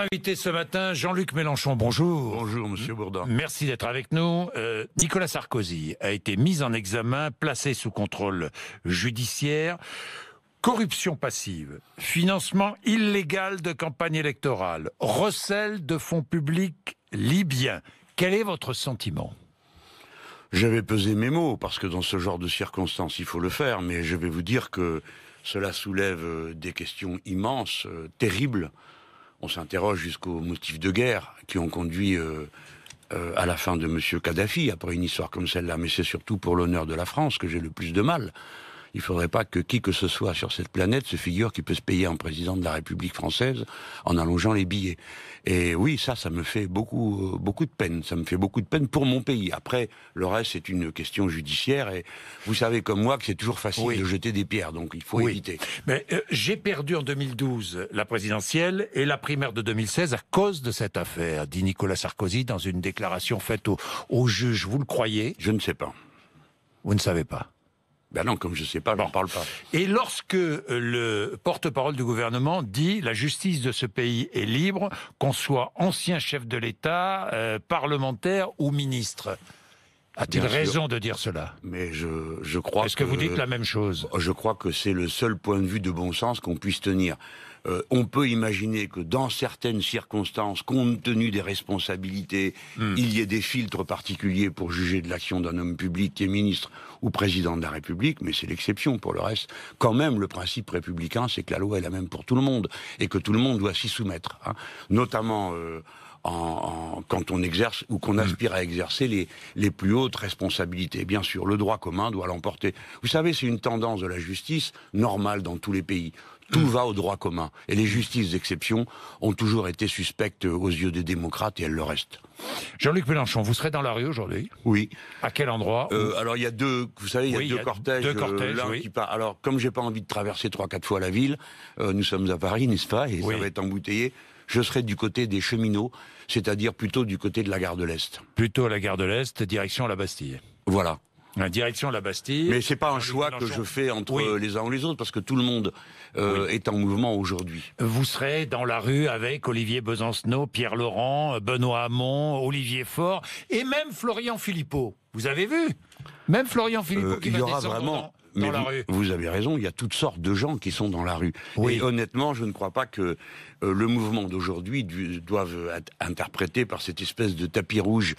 invité ce matin, Jean-Luc Mélenchon, bonjour. Bonjour, monsieur Bourdin. Merci d'être avec nous. Euh, Nicolas Sarkozy a été mis en examen, placé sous contrôle judiciaire. Corruption passive, financement illégal de campagne électorale, recel de fonds publics libyens. Quel est votre sentiment J'avais pesé mes mots, parce que dans ce genre de circonstances, il faut le faire, mais je vais vous dire que cela soulève euh, des questions immenses, euh, terribles, on s'interroge jusqu'aux motifs de guerre qui ont conduit euh, euh, à la fin de M. Kadhafi, après une histoire comme celle-là. Mais c'est surtout pour l'honneur de la France que j'ai le plus de mal il ne faudrait pas que qui que ce soit sur cette planète se figure qu'il peut se payer en président de la République française en allongeant les billets. Et oui, ça, ça me fait beaucoup, euh, beaucoup de peine. Ça me fait beaucoup de peine pour mon pays. Après, le reste, c'est une question judiciaire. Et vous savez comme moi que c'est toujours facile de jeter des pierres, donc il faut éviter. Mais euh, j'ai perdu en 2012 la présidentielle et la primaire de 2016 à cause de cette affaire, dit Nicolas Sarkozy dans une déclaration faite au juge. Vous le croyez Je ne sais pas. Vous ne savez pas ben non, comme je sais pas, je n'en parle pas. Et lorsque euh, le porte-parole du gouvernement dit la justice de ce pays est libre, qu'on soit ancien chef de l'État, euh, parlementaire ou ministre, a-t-il raison de dire cela Mais je, je crois. Est-ce que vous dites la même chose Je crois que c'est le seul point de vue de bon sens qu'on puisse tenir. Euh, on peut imaginer que dans certaines circonstances, compte tenu des responsabilités, hmm. il y ait des filtres particuliers pour juger de l'action d'un homme public qui est ministre ou président de la République, mais c'est l'exception. Pour le reste, quand même, le principe républicain, c'est que la loi est la même pour tout le monde et que tout le monde doit s'y soumettre, hein. notamment. Euh, en, quand on exerce ou qu'on mm. aspire à exercer les, les plus hautes responsabilités. Bien sûr, le droit commun doit l'emporter. Vous savez, c'est une tendance de la justice normale dans tous les pays tout mm. va au droit commun. Et les justices d'exception ont toujours été suspectes aux yeux des démocrates et elles le restent. Jean-Luc Mélenchon, vous serez dans la rue aujourd'hui Oui. À quel endroit euh, Alors il y a deux, vous savez, il y a, deux, cortèges, deux euh, cortèges. Euh, qui part. Alors comme j'ai pas envie de traverser trois quatre fois la ville, euh, nous sommes à Paris, n'est-ce pas Et ça va être embouteillé je serai du côté des cheminots, c'est-à-dire plutôt du côté de la gare de l'Est. Plutôt la gare de l'Est, direction la Bastille. Voilà. La direction la Bastille. Mais c'est pas un choix que je fais entre les uns ou les autres parce que tout le monde euh, est en mouvement aujourd'hui. Vous serez dans la rue avec Olivier Besancenot, Pierre Laurent, euh, Benoît Hamon, Olivier Faure et même Florian Philippot. Vous avez vu Même Florian Philippot euh, qui il y aura vraiment vous, avez raison, il y a toutes sortes de gens qui sont dans la rue. Oui. Et honnêtement, je ne crois pas que euh, le mouvement d'aujourd'hui doive être interprété par cette espèce de tapis rouge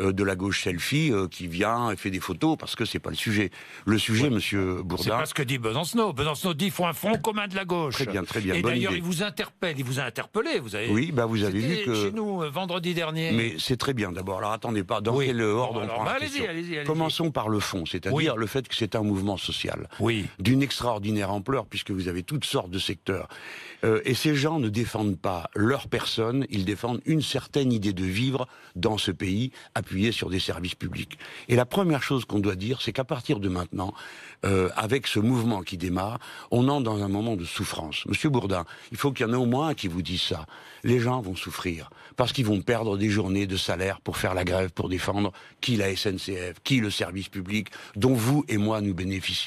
euh, de la gauche selfie euh, qui vient et fait des photos parce que c'est pas le sujet. Le sujet, monsieur Bourdin. C'est pas ce que dit Besancenot. Besancenot dit faut un fond commun de la gauche. Très bien, très bien. Et d'ailleurs, il vous interpelle, il vous a interpellé, vous avez. Oui, bah vous avez vu que. chez nous vendredi dernier. Mais c'est très bien d'abord. Alors attendez pas, dans oui. quel ordre on prend allez -y, allez -y, allez -y. Commençons par le fond, c'est-à-dire le fait que c'est un mouvement social oui. D'une extraordinaire ampleur, puisque vous avez toutes sortes de secteurs. Euh, et ces gens ne défendent pas leur personne, ils défendent une certaine idée de vivre dans ce pays, appuyée sur des services publics. Et la première chose qu'on doit dire, c'est qu'à partir de maintenant, euh, avec ce mouvement qui démarre, on entre dans un moment de souffrance. Monsieur Bourdin, il faut qu'il y en ait au moins un qui vous dise ça. Les gens vont souffrir, parce qu'ils vont perdre des journées de salaire pour faire la grève, pour défendre qui la SNCF, qui le service public, dont vous et moi nous bénéficions.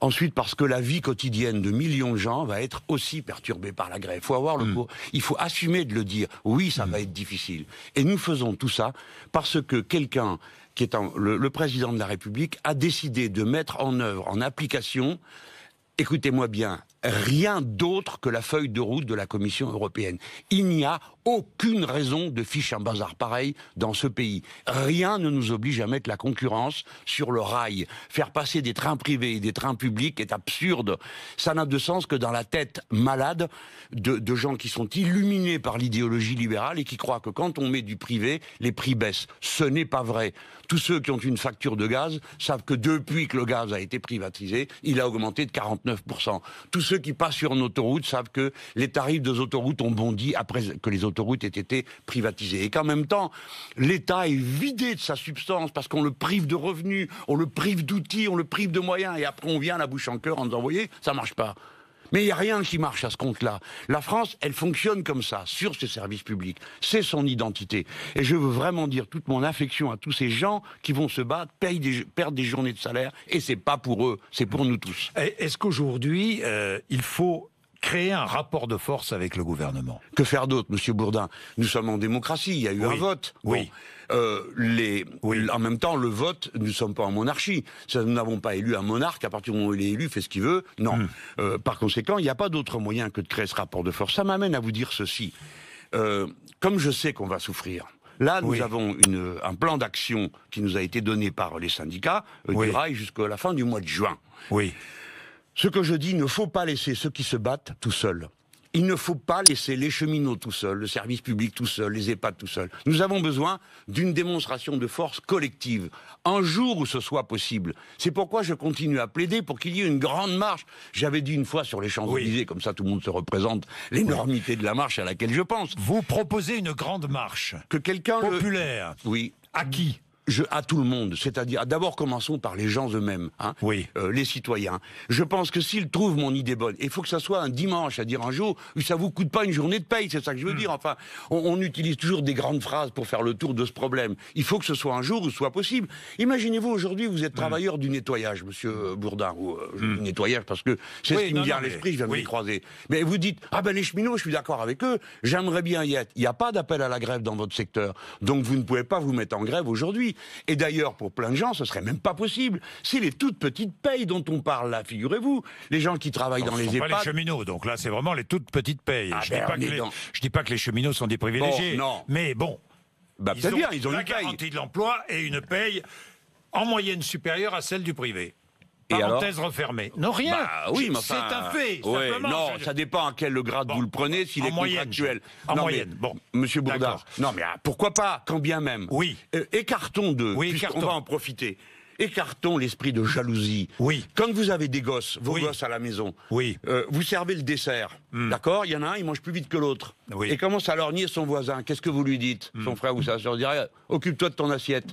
Ensuite, parce que la vie quotidienne de millions de gens va être aussi perturbée par la grève. Il faut avoir le hmm. Il faut assumer de le dire. Oui, ça hmm. va être difficile. Et nous faisons tout ça parce que quelqu'un qui est le président de la République a décidé de mettre en œuvre, en application, écoutez-moi bien, rien d'autre que la feuille de route de la Commission européenne. Il n'y a aucune raison de ficher un bazar pareil dans ce pays. Rien ne nous oblige à mettre la concurrence sur le rail. Faire passer des trains privés et des trains publics est absurde. Ça n'a de sens que dans la tête malade de, de gens qui sont illuminés par l'idéologie libérale et qui croient que quand on met du privé, les prix baissent. Ce n'est pas vrai. Tous ceux qui ont une facture de gaz savent que depuis que le gaz a été privatisé, il a augmenté de 49%. Tous ceux qui passent sur une autoroute savent que les tarifs des autoroutes ont bondi après que les autoroutes aient été privatisées. Et qu'en même temps, l'État est vidé de sa substance parce qu'on le prive de revenus, on le prive d'outils, on le prive de moyens. Et après, on vient à la bouche en cœur en nous vous voyez, ça marche pas. Mais il n'y a rien qui marche à ce compte-là. La France, elle fonctionne comme ça, sur ses services publics. C'est son identité. Et je veux vraiment dire toute mon affection à tous ces gens qui vont se battre, payent des, perdent des journées de salaire, et c'est pas pour eux, c'est pour nous tous. Est-ce qu'aujourd'hui, euh, il faut créer un rapport de force avec le gouvernement. Que faire d'autre, Monsieur Bourdin Nous sommes en démocratie, il y a eu un vote. Oui. Euh, les, En même temps, le vote, nous ne sommes pas en monarchie. Nous n'avons pas élu un monarque, à partir du moment où il est élu, fait ce qu'il veut. Non. Hmm. Euh, par conséquent, il n'y a pas d'autre moyen que de créer ce rapport de force. Ça m'amène à vous dire ceci. Euh, comme je sais qu'on va souffrir, Là, nous avons un plan d'action qui nous a été donné par les syndicats du rail jusqu'à la fin du mois de juin. Oui. Ce que je dis, il ne faut pas laisser ceux qui se battent tout seuls. Il ne faut pas laisser les cheminots tout seuls, le service public tout seul, les EHPAD tout seuls. Nous avons besoin d'une démonstration de force collective, un jour où ce soit possible. C'est pourquoi je continue à plaider pour qu'il y ait une grande marche. J'avais dit une fois sur les Champs-Élysées, comme ça tout le monde se représente l'énormité de la marche à laquelle je pense. Vous proposez une grande marche que quelqu'un populaire. Oui. À qui à tout le monde. C'est-à-dire, d'abord, commençons par les gens eux-mêmes, hein, oui. Euh, les citoyens. Je pense que s'ils trouvent mon idée bonne, il faut que ça soit un dimanche, à dire un jour, ça vous coûte pas une journée de paye, c'est ça que je veux hmm. dire. Enfin, on, on, utilise toujours des grandes phrases pour faire le tour de ce problème. Il faut que ce soit un jour où ce soit possible. Imaginez-vous, aujourd'hui, vous êtes hmm. travailleur du nettoyage, monsieur Bourdin, ou euh, hmm. nettoyage, parce que c'est ce qui me vient à l'esprit, je viens de vous croiser. Mais vous dites, ah ben les cheminots, je suis d'accord avec eux, j'aimerais bien y être. Il n'y a pas d'appel à la grève dans votre secteur. Donc vous ne pouvez pas vous mettre en grève aujourd'hui. Et d'ailleurs, pour plein de gens, ce serait même pas possible. C'est les toutes petites payes dont on parle là, figurez-vous. Les gens qui travaillent dans les sont pas les cheminots, donc là, c'est vraiment les toutes petites payes. Ah je, ne ben, dis pas que les, cheminots sont des privilégiés. non. Mais bon. Bah, ils ont bien, ils ont une garantie de l'emploi et une paye en moyenne supérieure à celle du privé. Parenthèse refermée. Non, rien. Bah oui, mais c'est un fait. non, ça dépend à quel grade vous le prenez, s'il est moyenne. contractuel. En moyenne, bon. Monsieur Bourdard, non, mais ah, pourquoi pas, quand bien même. Oui. Euh, écartons de, Oui, va en profiter. Écartons l'esprit de jalousie. Oui. Quand vous avez des gosses, vos gosses à la maison, Oui. Euh, vous servez le dessert, hmm. d'accord Il y en a un, il mange plus vite que l'autre. Oui. Et commence à nier son voisin. Qu'est-ce que vous lui dites hmm. Son frère ou sa soeur dirait, occupe-toi de ton assiette.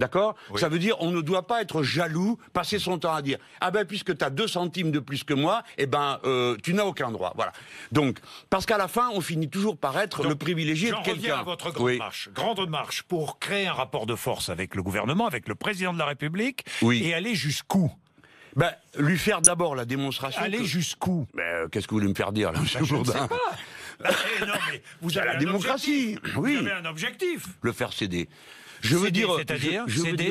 D'accord Ça veut dire on ne doit pas être jaloux, passer son temps à dire ah ben puisque tu as 2 centimes de plus que moi, eh ben euh, tu n'as aucun droit. Voilà. Donc parce qu'à la fin on finit toujours par être le privilégié de quelqu'un. reviens à votre grande marche, grande marche pour créer un rapport de force avec le gouvernement, avec le président de la République oui. et aller jusqu'où ben, lui faire d'abord la démonstration. Aller jusqu'où ben, euh, Qu'est-ce que vous voulez me faire dire, là, ben, monsieur je sais pas. Eh, la démocratie. Oui. Vous un objectif. Le faire céder. Je veux dire, c'est-à-dire,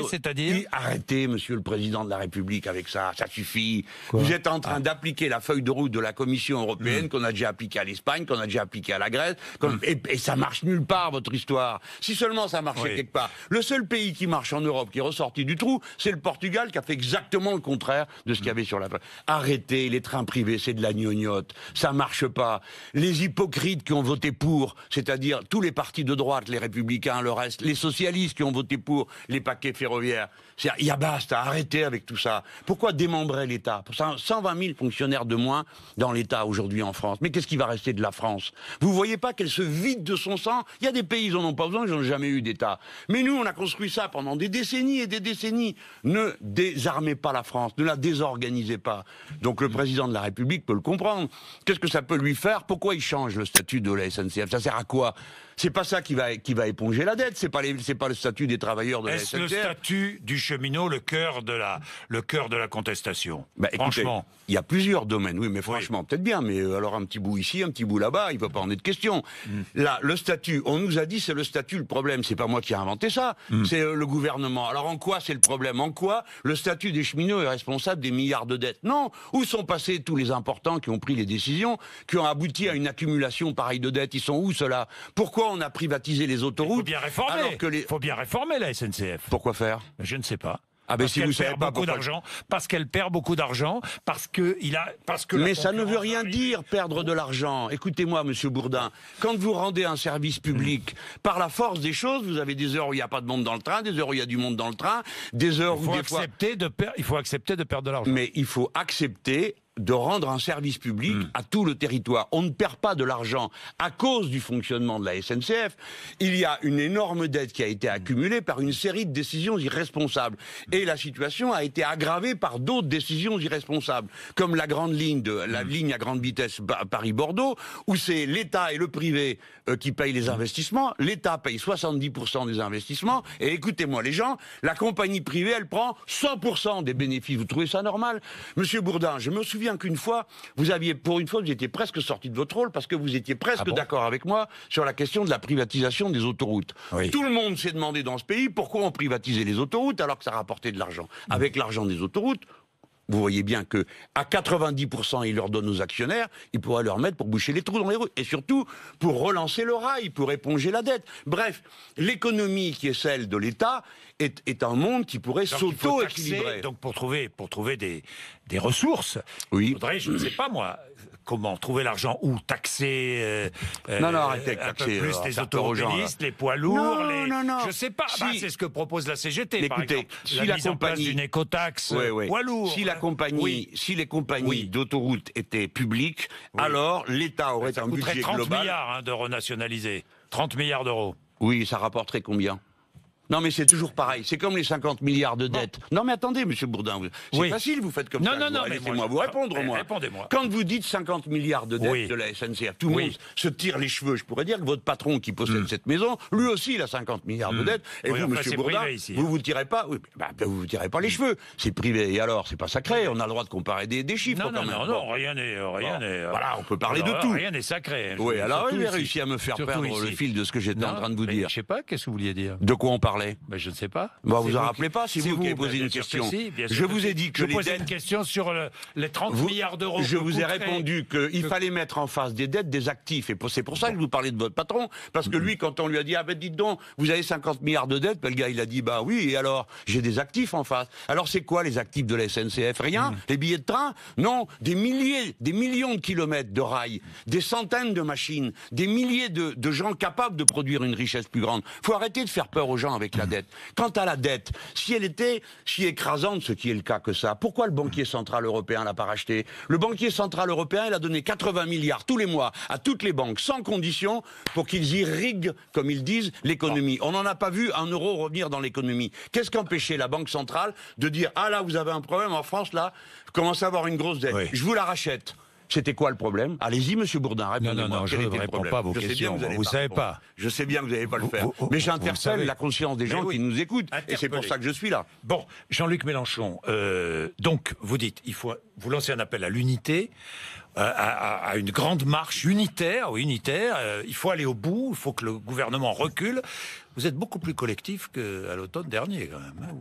c'est-à-dire, arrêtez, Monsieur le Président de la République, avec ça, ça suffit. Vous êtes en train ah. d'appliquer la feuille de route de la Commission européenne mm. qu'on a déjà appliquée à l'Espagne, qu'on a déjà appliquée à la Grèce, mm. et, ça marche nulle part votre histoire. Si seulement ça marchait quelque part. Le seul pays qui marche en Europe, qui est ressorti du trou, c'est le Portugal, qui a fait exactement le contraire de ce qu'il y mm. avait sur la. Arrêtez les trains privés, c'est de la gnognotte, ça marche pas. Les hypocrites qui ont voté pour, c'est-à-dire tous les partis de droite, les républicains, le reste, les socialistes qui ont voté pour les paquets ferroviaires. Il y a basta, arrêtez avec tout ça. Pourquoi démembrer l'État 120 000 fonctionnaires de moins dans l'État aujourd'hui en France. Mais qu'est-ce qui va rester de la France Vous voyez pas qu'elle se vide de son sang Il y a des pays, ils n'en ont pas besoin, ils n'ont jamais eu d'État. Mais nous, on a construit ça pendant des décennies et des décennies. Ne désarmez pas la France, ne la désorganisez pas. Donc le président de la République peut le comprendre. Qu'est-ce que ça peut lui faire Pourquoi il change le statut de la SNCF Ça sert à quoi c'est pas ça qui va, qui va éponger la dette. C'est pas c'est pas le statut des travailleurs de Est-ce le statut du cheminot le cœur de la, le cœur de la contestation bah, Franchement, il y a plusieurs domaines. Oui, mais franchement, peut-être bien. Mais euh, alors un petit bout ici, un petit bout là-bas, il ne faut pas en être question. Mm. Là, le statut, on nous a dit c'est le statut le problème. C'est pas moi qui ai inventé ça. Mm. C'est euh, le gouvernement. Alors en quoi c'est le problème En quoi le statut des cheminots est responsable des milliards de dettes Non. Où sont passés tous les importants qui ont pris les décisions, qui ont abouti à une accumulation pareille de dettes Ils sont où ceux-là Pourquoi on a privatisé les autoroutes Il faut bien réformer. faut bien réformer la SNCF. Pourquoi faire ben, Je ne sais pas. Ah ben parce si vous savez pas beaucoup d'argent, parce qu'elle perd beaucoup d'argent, parce que il a, parce que. Mais ça ne veut rien dire perdre de l'argent. Écoutez-moi, Monsieur Bourdin, quand vous rendez un service public, par la force des choses, vous avez des heures où il n'y a pas de monde dans le train, des heures où il y a du monde dans le train, des heures où des fois... de perdre. il faut accepter de perdre de l'argent. Mais il faut accepter de rendre un service public hmm. à tout le territoire. On ne perd pas de l'argent à cause du fonctionnement de la SNCF. Il y a une énorme dette qui a été accumulée par une série de décisions irresponsables. Et la situation a été aggravée par d'autres décisions irresponsables, comme la grande ligne de la hmm. ligne à grande vitesse Paris-Bordeaux, où c'est l'État et le privé euh, qui payent les hmm. investissements. L'État paye 70% des investissements. Et écoutez-moi, les gens, la compagnie privée, elle prend 100% des bénéfices. Vous trouvez ça normal, Monsieur Bourdin Je me souviens qu'une fois, vous aviez, pour une fois, vous étiez presque sorti de votre rôle parce que vous étiez presque ah d'accord avec moi sur la question de la privatisation des autoroutes. Tout le monde s'est demandé dans ce pays pourquoi on privatisait les autoroutes alors que ça rapportait de l'argent. Mmh. Avec l'argent des autoroutes, vous voyez bien que à 90%, il leur donne aux actionnaires, il pourra leur mettre pour boucher les trous dans les rues. Et surtout, pour relancer le rail, pour éponger la dette. Bref, l'économie qui est celle de l'État est, un monde qui pourrait s'auto-équilibrer. Donc pour trouver, pour trouver des, des ressources, oui. il faudrait, je ne sais pas moi, comment Trouver l'argent Ou Taxer euh, non, non, euh, arrêtez, taxer, plus euh, les automobilistes, les poids lourds non, les... non, non. Je sais pas, bah, si... c'est ce que propose la CGT, Écoutez, par exemple. Si la, compagnie... d'une écotaxe poids lourd. Si, la hein. compagnie, si les compagnies d'autoroutes étaient publiques, alors l'État aurait un budget 30 global... 30 milliards hein, de renationaliser. 30 milliards d'euros. Oui, ça rapporterait combien non, mais c'est toujours pareil. C'est comme les 50 milliards de dettes. Non, mais attendez, monsieur Bourdin. C'est facile, vous faites comme ça. Non, non, Laissez-moi vous répondre, eh, moi. Répondez-moi. Quand vous dites 50 milliards de dettes de la SNCF, tout le monde se tire les cheveux. Je pourrais dire que votre patron qui possède mm. cette maison, lui aussi, il a 50 milliards de mm. dettes. Et vous, monsieur Bourdin, vous vous tirez pas, bah, vous vous tirez pas les mm. cheveux. C'est privé. Et alors, c'est pas sacré. On a le droit de comparer des, chiffres. Non, quand non, rien n'est, rien n'est. Euh, voilà, on peut parler de tout. Rien n'est sacré. Hein, oui, alors il a réussi à me faire perdre le fil de ce que j'étais en train de vous dire. Je sais pas, qu'est-ce que vous vouliez dire. De quoi on parle ben, je ne sais pas. Bah, vous en rappelez pas, c'est vous, qui avez posé une question. je vous ai dit que les une question sur les 30 milliards d'euros. Je vous ai répondu qu'il il fallait mettre en face des dettes des actifs. Et c'est pour ça que je vous parlais de votre patron. Parce que mm-hmm. lui, quand on lui a dit, ah ben dites donc, vous avez 50 milliards de dettes, ben, le gars, il a dit, bah oui, et alors, j'ai des actifs en face. Alors c'est quoi les actifs de la SNCF Rien. Mm. Les billets de train Non. Des milliers, des millions de kilomètres de rails, des centaines de machines, des milliers de, de gens capables de produire une richesse plus grande. Il Faut arrêter de faire peur aux gens avec Quant à la dette, si elle était si écrasante, ce qui est le cas que ça, pourquoi le banquier central européen l'a pas racheté Le banquier central européen, il a donné 80 milliards tous les mois à toutes les banques, sans condition, pour qu'ils irriguent, comme ils disent, l'économie. On n'en a pas vu un euro revenir dans l'économie. Qu'est-ce qu'empêchait la banque centrale de dire, ah là, vous avez un problème en France, là, commencez à avoir une grosse dette, je vous la rachète c'était quoi le problème Allez-y, Monsieur Bourdin, répondez-moi. Non, non, non, je ne réponds pas à vos questions. vous, vous savez pas. Je sais bien que vous n'allez pas le faire. mais j'interpelle la conscience des gens qui nous écoutent. Et c'est pour ça que je suis là. Bon, Jean-Luc Mélenchon, euh, donc vous dites, il faut, vous lancer un appel à l'unité. Euh, à, une grande marche unitaire, unitaire. Euh, il faut aller au bout, il faut que le gouvernement recule. Vous êtes beaucoup plus collectif qu'à l'automne dernier, quand même. Hein.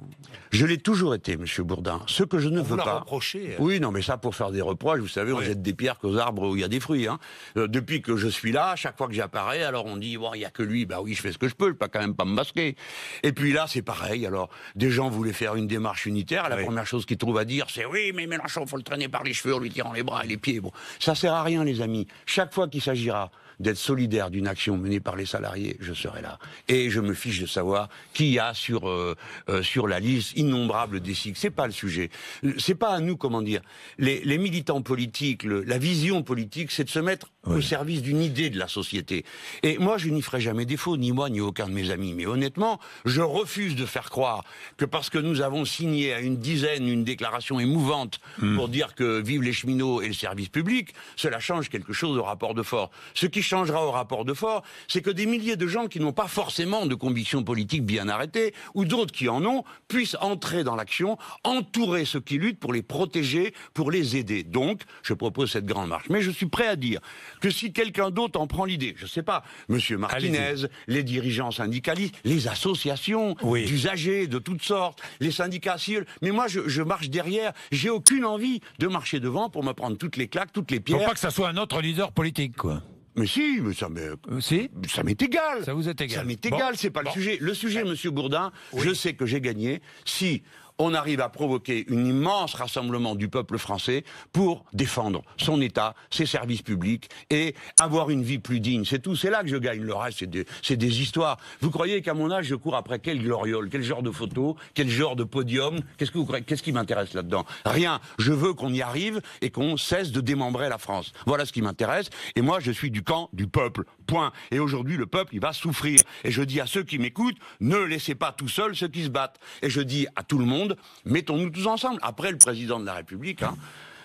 je l'ai toujours été, Monsieur Bourdin. Ce que je ne veux pas. Reproché, hein. oui, non, mais ça pour faire des reproches, vous savez, on êtes jette des pierres qu'aux arbres où il y a des fruits. Hein. Euh, depuis que je suis là, chaque fois que j'apparais, alors on dit, il n'y a que lui. Bah oui, je fais ce que je peux. Je ne peux quand même pas me masquer. Et puis là, c'est pareil. Alors, des gens voulaient faire une démarche unitaire. La première chose qu'ils trouvent à dire, c'est oui, mais Mélenchon, faut le traîner par les cheveux en lui tirant les bras et les pieds. Bon, ça sert à rien, les amis. Chaque fois qu'il s'agira d'être solidaire d'une action menée par les salariés, je serai là. Et je me fiche de savoir qui y a sur euh, euh, sur la liste innombrable des SIG. C'est pas le sujet. C'est pas à nous comment dire. Les, militants politiques, la vision politique, c'est de se mettre au service d'une idée de la société. Et moi, je n'y ferai jamais défaut, ni moi, ni aucun de mes amis. Mais honnêtement, je refuse de faire croire que parce que nous avons signé à une dizaine une déclaration émouvante hmm. pour dire que vivent les cheminots et le service public, cela change quelque chose au rapport de force. Ce qui changera au rapport de force, c'est que des milliers de gens qui n'ont pas forcément de convictions politiques bien arrêtées, ou d'autres qui en ont, puissent entrer dans l'action, entourer ceux qui luttent pour les protéger, pour les aider. Donc, je propose cette grande marche. Mais je suis prêt à dire que si quelqu'un d'autre en prend l'idée, je ne sais pas, Monsieur Martinez, les dirigeants syndicalistes, les associations les d'usagers de toutes sortes, les syndicats mais moi je, je marche derrière, j'ai aucune envie de marcher devant pour me prendre toutes les claques, toutes les pierres. Pour pas que ça soit un autre leader politique, quoi. Mais si, mais ça m'est, euh, ça m'est égal. Ça vous est égal. Ça m'est égal, c'est pas le sujet. Le sujet, Monsieur Bourdin, je sais que j'ai gagné. Si on arrive à provoquer un immense rassemblement du peuple français pour défendre son État, ses services publics et avoir une vie plus digne. C'est tout. C'est là que je gagne. Le reste, c'est des, histoires. Vous croyez qu'à mon âge, je cours après quelle gloriole, quel genre de photo, quel genre de podium Qu'est-ce Qu'est-ce qui m'intéresse là-dedans Rien. Je veux qu'on y arrive et qu'on cesse de démembrer la France. Voilà ce qui m'intéresse. Et moi, je suis du camp du peuple. Point. Et aujourd'hui, le peuple, il va souffrir. Et je dis à ceux qui m'écoutent, ne laissez pas tout seul ceux qui se battent. Et je dis à tout le monde mettons-nous tous ensemble. Après, le président de la République, hein,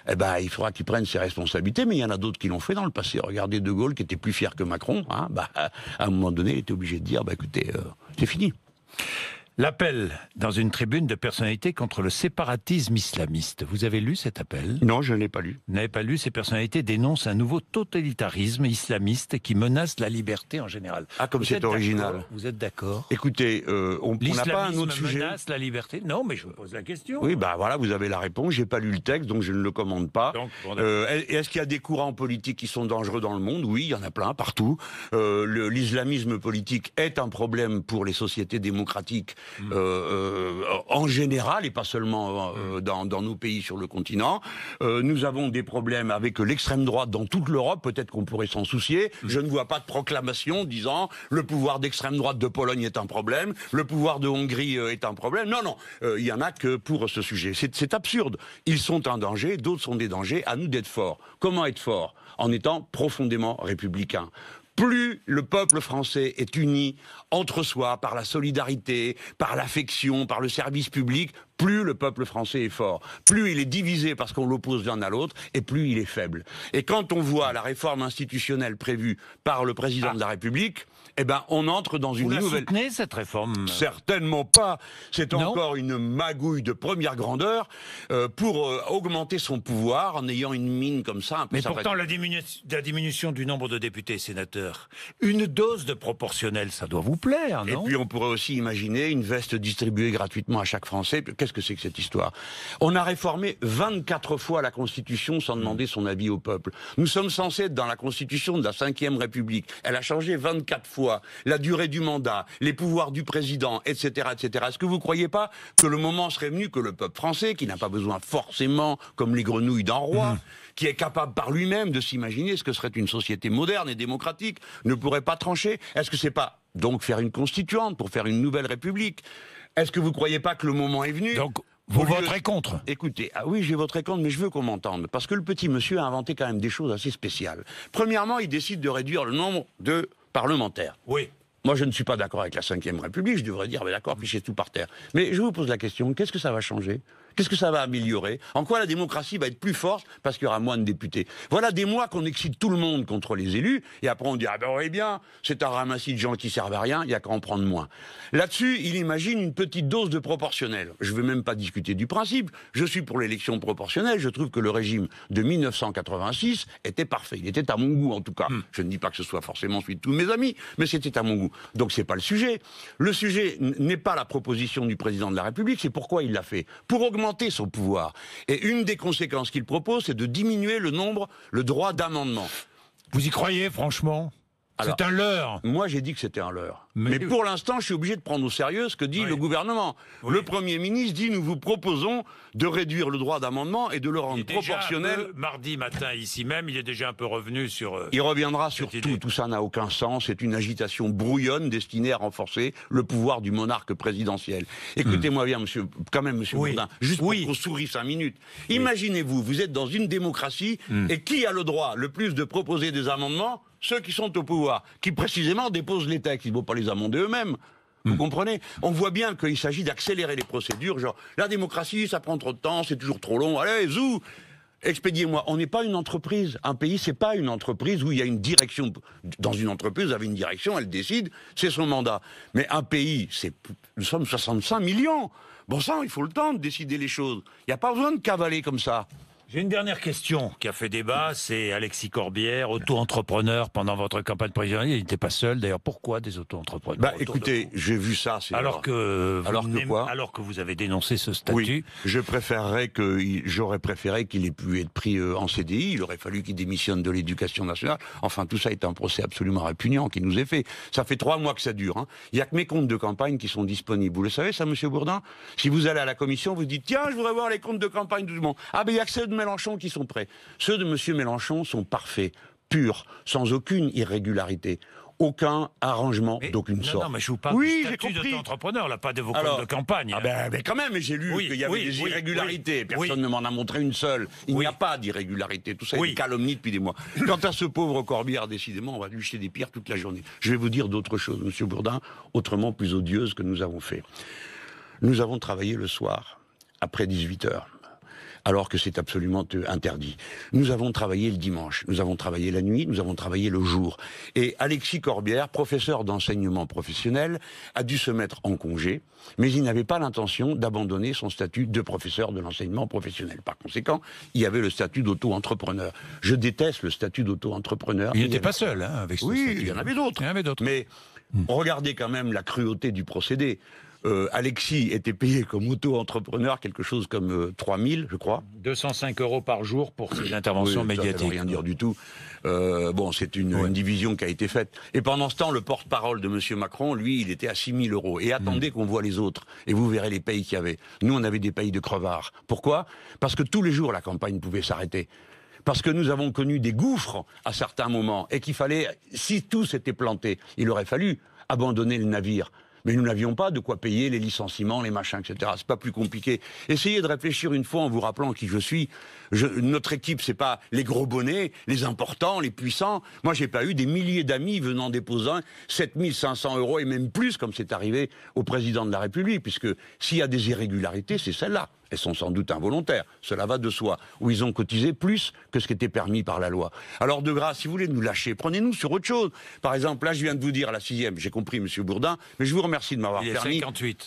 eh ben, il faudra qu'il prenne ses responsabilités, mais il y en a d'autres qui l'ont fait dans le passé. Regardez De Gaulle, qui était plus fier que Macron, hein, bah, à un moment donné, il était obligé de dire, bah, écoutez, euh, c'est fini. L'appel dans une tribune de personnalités contre le séparatisme islamiste. Vous avez lu cet appel Non, je ne l'ai pas lu. Vous n'avez pas lu Ces personnalités dénoncent un nouveau totalitarisme islamiste qui menace la liberté en général. Ah, comme c'est original. Vous êtes d'accord Écoutez, euh, on on n'a pas un autre sujet. menace la liberté Non, mais je pose la question. Oui, bah voilà, vous avez la réponse. J'ai pas lu le texte, donc je ne le commande pas. Euh, est-ce qu'il y a des courants politiques qui sont dangereux dans le monde Oui, il y en a plein, partout. Euh, l'islamisme politique est un problème pour les sociétés démocratiques euh, euh, en général et pas seulement euh, dans, nos pays sur le continent. nous avons des problèmes avec l'extrême droite dans toute l'Europe, peut-être qu'on pourrait s'en soucier. Je ne vois pas de proclamation disant le pouvoir d'extrême droite de Pologne est un problème, le pouvoir de Hongrie est un problème. Non, non, il n'y en a que pour ce sujet. C'est absurde. Ils sont un danger, d'autres sont des dangers, à nous d'être forts. Comment être fort? En étant profondément républicain plus le peuple français est uni entre soi par la solidarité, par l'affection, par le service public, plus le peuple français est fort, plus il est divisé parce qu'on l'oppose l'un à l'autre, et plus il est faible. Et quand on voit la réforme institutionnelle prévue par le président ah. de la République, eh ben, on entre dans une Vous nouvelle. soutenez, cette réforme Certainement pas. C'est encore une magouille de première grandeur euh, pour euh, augmenter son pouvoir en ayant une mine comme ça. Un peu Mais pourtant, la, diminution du nombre de députés et sénateurs, une dose de proportionnel, ça doit vous plaire, non Et puis on pourrait aussi imaginer une veste distribuée gratuitement à chaque Français. quest que c'est que cette histoire On a réformé 24 fois la Constitution sans demander son avis au peuple. Nous sommes censés être dans la Constitution de la Ve République. Elle a changé 24 fois la durée du mandat, les pouvoirs du président, etc., etc. Est-ce que vous ne croyez pas que le moment serait venu que le peuple français, qui n'a pas besoin forcément, comme les grenouilles d'un roi, mmh. qui est capable par lui-même de s'imaginer ce que serait une société moderne et démocratique, ne pourrait pas trancher Est-ce que c'est pas donc faire une constituante pour faire une nouvelle république est-ce que vous ne croyez pas que le moment est venu Donc, vous voterez contre Écoutez, ah oui, j'ai voté contre, mais je veux qu'on m'entende. Parce que le petit monsieur a inventé quand même des choses assez spéciales. Premièrement, il décide de réduire le nombre de parlementaires. Oui. Moi, je ne suis pas d'accord avec la Ve République, je devrais dire, mais d'accord, pichez tout par terre. Mais je vous pose la question, qu'est-ce que ça va changer Qu'est-ce que ça va améliorer En quoi la démocratie va être plus forte parce qu'il y aura moins de députés Voilà des mois qu'on excite tout le monde contre les élus, et après on dit ah ben ouais bien, c'est un ramassis de gens qui servent à rien, il n'y a qu'à en prendre moins. Là-dessus, il imagine une petite dose de proportionnel. Je ne veux même pas discuter du principe. Je suis pour l'élection proportionnelle. Je trouve que le régime de 1986 était parfait. Il était à mon goût en tout cas. Hmm. Je ne dis pas que ce soit forcément celui de tous mes amis, mais c'était à mon goût. Donc c'est pas le sujet. Le sujet n'est pas la proposition du président de la République. C'est pourquoi il l'a fait. Pour son pouvoir. Et une des conséquences qu'il propose, c'est de diminuer le nombre, le droit d'amendement. Vous y croyez, franchement c'est un leurre. Moi, j'ai dit que c'était un leurre. Mais, pour l'instant, je suis obligé de prendre au sérieux ce que dit le gouvernement. Le Premier ministre dit nous vous proposons de réduire le droit d'amendement et de le rendre proportionnel. mardi matin, ici même, il est déjà un peu revenu sur. Euh, il reviendra sur tout. Tout ça n'a aucun sens. C'est une agitation brouillonne destinée à renforcer le pouvoir du monarque présidentiel. Hmm. Écoutez-moi bien, monsieur, quand même, monsieur oui. Bourdin, juste pour qu'on cinq minutes. Imaginez-vous, vous êtes dans une démocratie hmm. et qui a le droit le plus de proposer des amendements ceux qui sont au pouvoir, qui précisément déposent les textes. Ils ne vont pas les amender eux-mêmes. Vous hmm. comprenez On voit bien qu'il s'agit d'accélérer les procédures, genre la démocratie, ça prend trop de temps, c'est toujours trop long, allez, zou Expédiez-moi. On n'est pas une entreprise. Un pays, c'est pas une entreprise où il y a une direction. Dans une entreprise, vous avez une direction, elle décide, c'est son mandat. Mais un pays, c'est, nous sommes 65 millions. Bon sang, il faut le temps de décider les choses. Il n'y a pas besoin de cavaler comme ça. J'ai une dernière question qui a fait débat, c'est Alexis Corbière, auto-entrepreneur pendant votre campagne présidentielle. Il n'était pas seul, d'ailleurs. Pourquoi des auto-entrepreneurs Bah écoutez, j'ai vu ça. c'est Alors que, alors que alors que vous avez dénoncé ce statut. Oui, je préférerais que j'aurais préféré qu'il ait pu être pris euh, en CDI. Il aurait fallu qu'il démissionne de l'éducation nationale. Enfin, tout ça est un procès absolument répugnant qui nous est fait. Ça fait trois mois que ça dure. Hein. Il n'y a que mes comptes de campagne qui sont disponibles. Vous le savez, ça, Monsieur Bourdin Si vous allez à la commission, vous dites tiens, je voudrais voir les comptes de campagne de tout le monde. Ah, ben il y a que de Mélenchon qui sont prêts. Ceux de M. Mélenchon sont parfaits, purs, sans aucune irrégularité aucun arrangement d'aucune sorte. Non, mais je vous parle oui, du statut entrepreneur là, pas de vos de campagne. Ah ben, quand même, j'ai lu qu'il y avait des irrégularités. Personne ne m'en a montré une seule. Il n'y a pas d'irrégularité. Tout ça est une calomnie depuis des mois. Quant à ce pauvre Corbière, décidément, on va lui jeter des pierres toute la journée. Je vais vous dire d'autres choses, monsieur Bourdin, autrement plus odieuses que nous avons fait. Nous avons travaillé le soir, après 18 heures alors que c'est absolument euh, interdit. Nous avons travaillé le dimanche, nous avons travaillé la nuit, nous avons travaillé le jour. Et Alexis Corbière, professeur d'enseignement professionnel, a dû se mettre en congé, mais il n'avait pas l'intention d'abandonner son statut de professeur de l'enseignement professionnel. Par conséquent, il y avait le statut d'auto-entrepreneur. Je déteste le statut d'auto-entrepreneur. Il n'était pas seul hein, avec ce statut. Oui, il y en avait d'autres. Mais hmm. regardez quand même la cruauté du procédé. Euh, Alexis était payé comme auto-entrepreneur quelque chose comme 3000, euh, je crois. 205 euros par jour pour ses interventions oui, médiatiques. rien dire du tout. Euh, bon, c'est une, division qui a été faite. Et pendant ce temps, le porte-parole de M. Macron, lui, il était à 6000 euros. Et attendez hmm. qu'on voit les autres. Et vous verrez les pays qu'il y avait. Nous, on avait des pays de crevards. Pourquoi Parce que tous les jours, la campagne pouvait s'arrêter parce que nous avons connu des gouffres à certains moments et qu'il fallait, si tout s'était planté, il aurait fallu abandonner le navire. Mais nous n'avions pas de quoi payer les licenciements, les machins, etc. C'est pas plus compliqué. Essayez de réfléchir une fois en vous rappelant qui je suis. notre équipe, c'est pas les gros bonnets, les importants, les puissants. Moi, j'ai pas eu des milliers d'amis venant déposer 7500 euros et même plus, comme c'est arrivé au président de la République, puisque s'il y a des irrégularités, c'est celle-là elles sont sans doute involontaires, cela va de soi, où ils ont cotisé plus que ce qui était permis par la loi. Alors de grâce, si vous voulez nous lâcher, prenez-nous sur autre chose. Par exemple, là je viens de vous dire à la sixième, j'ai compris Monsieur Bourdin, mais je vous remercie de m'avoir permis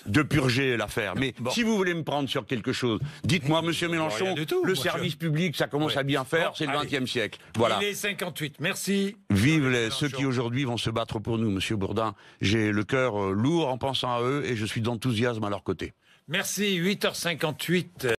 de purger l'affaire. Mais si vous voulez me prendre sur quelque chose, dites-moi Monsieur Mélenchon, le service public, ça commence à bien faire, c'est le XXe siècle. Voilà. Il est 58, merci. Vive ceux qui aujourd'hui vont se battre pour nous, Monsieur Bourdin. J'ai le cœur euh, lourd en pensant à eux et je suis d'enthousiasme à leur côté. Merci, 8h58.